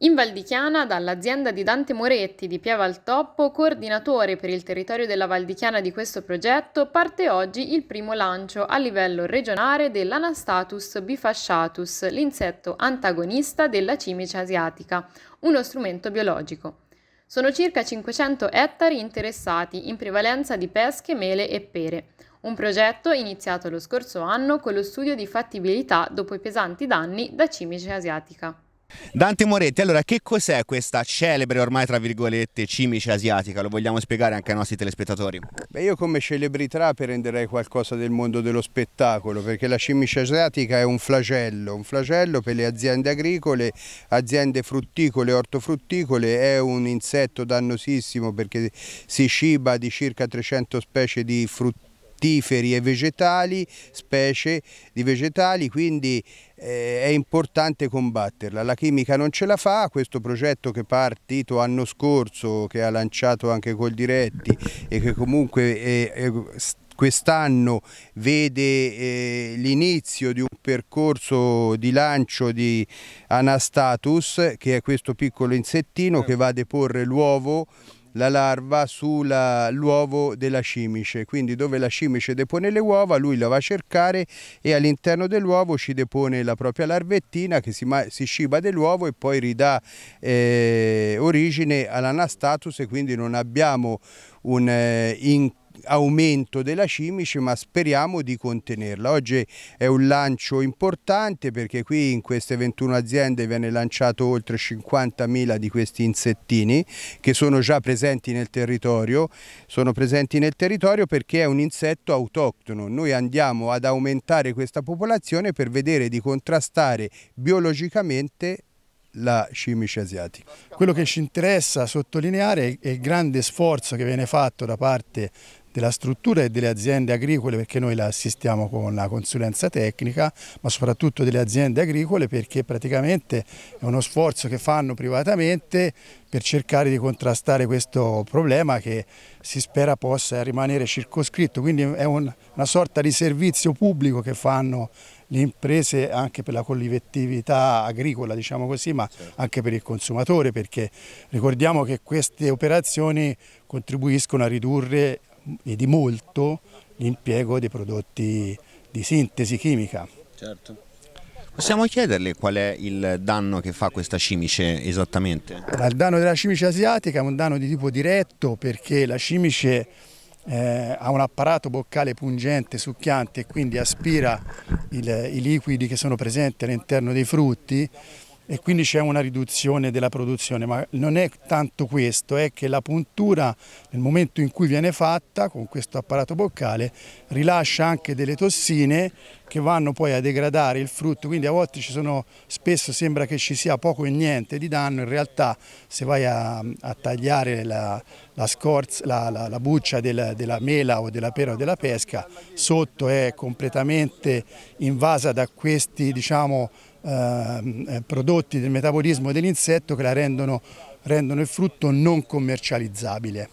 In Val di Chiana, dall'azienda di Dante Moretti di Pievaltoppo, coordinatore per il territorio della Val di Chiana di questo progetto, parte oggi il primo lancio a livello regionale dell'Anastatus bifasciatus, l'insetto antagonista della cimice asiatica, uno strumento biologico. Sono circa 500 ettari interessati, in prevalenza di pesche, mele e pere. Un progetto iniziato lo scorso anno con lo studio di fattibilità dopo i pesanti danni da cimice asiatica. Dante Moretti, allora che cos'è questa celebre ormai tra virgolette cimice asiatica? Lo vogliamo spiegare anche ai nostri telespettatori? Beh, io come celebrità prenderei qualcosa del mondo dello spettacolo perché la cimice asiatica è un flagello, un flagello per le aziende agricole, aziende frutticole, ortofrutticole, è un insetto dannosissimo perché si ciba di circa 300 specie di frutti fruttiferi e vegetali, specie di vegetali, quindi eh, è importante combatterla. La chimica non ce la fa, questo progetto che è partito anno scorso, che ha lanciato anche col Diretti e che comunque è, è quest'anno vede eh, l'inizio di un percorso di lancio di Anastatus, che è questo piccolo insettino che va a deporre l'uovo la larva sull'uovo della cimice, quindi dove la cimice depone le uova lui la va a cercare e all'interno dell'uovo ci depone la propria larvettina che si, si sciba dell'uovo e poi ridà eh, origine all'anastatus e quindi non abbiamo un eh, incontro aumento della cimice ma speriamo di contenerla. Oggi è un lancio importante perché qui in queste 21 aziende viene lanciato oltre 50.000 di questi insettini che sono già presenti nel territorio, sono presenti nel territorio perché è un insetto autoctono. Noi andiamo ad aumentare questa popolazione per vedere di contrastare biologicamente la cimice asiatica. Quello che ci interessa sottolineare è il grande sforzo che viene fatto da parte della struttura e delle aziende agricole perché noi la assistiamo con la consulenza tecnica, ma soprattutto delle aziende agricole perché praticamente è uno sforzo che fanno privatamente per cercare di contrastare questo problema che si spera possa rimanere circoscritto, quindi è un, una sorta di servizio pubblico che fanno le imprese anche per la collettività agricola, diciamo così, ma certo. anche per il consumatore, perché ricordiamo che queste operazioni contribuiscono a ridurre e di molto l'impiego dei prodotti di sintesi chimica. Certo. Possiamo chiederle qual è il danno che fa questa cimice esattamente? Il danno della cimice asiatica è un danno di tipo diretto perché la cimice eh, ha un apparato boccale pungente, succhiante e quindi aspira il, i liquidi che sono presenti all'interno dei frutti e quindi c'è una riduzione della produzione, ma non è tanto questo, è che la puntura nel momento in cui viene fatta con questo apparato boccale rilascia anche delle tossine che vanno poi a degradare il frutto, quindi a volte ci sono, spesso sembra che ci sia poco e niente di danno, in realtà se vai a, a tagliare la, la, scorza, la, la, la buccia del, della mela o della pera o della pesca, sotto è completamente invasa da questi diciamo, Ehm, eh, prodotti del metabolismo dell'insetto che la rendono, rendono il frutto non commercializzabile.